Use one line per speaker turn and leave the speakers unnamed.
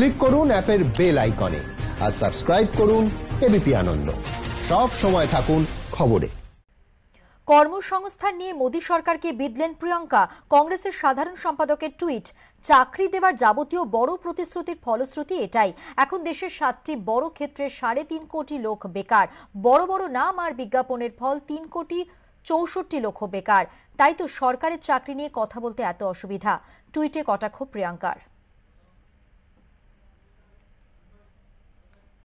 click করুন অ্যাপের bell আইকনে আর সাবস্ক্রাইব করুন এবিপি আনন্দ সব সময় থাকুন খবরে
কর্মসংস্থান নিয়ে মোদী সরকারকে বিদলেন প্রিয়ঙ্কা কংগ্রেসের সাধারণ সম্পাদকের টুইট চাকরি দেওয়ার যাবতীয় বড় প্রতিশ্রুতির ফলশ্রুতি এটাই এখন দেশের সাতটি বড় ক্ষেত্রে সাড়ে তিন কোটি লোক বেকার বড় বড় নাম আর বিজ্ঞাপনের ফল তিন কোটি চৌষট্টি লক্ষ বেকার তাই তো সরকারের চাকরি নিয়ে কথা বলতে এত অসুবিধা টুইটে কটাক্ষ প্রিয়াঙ্কার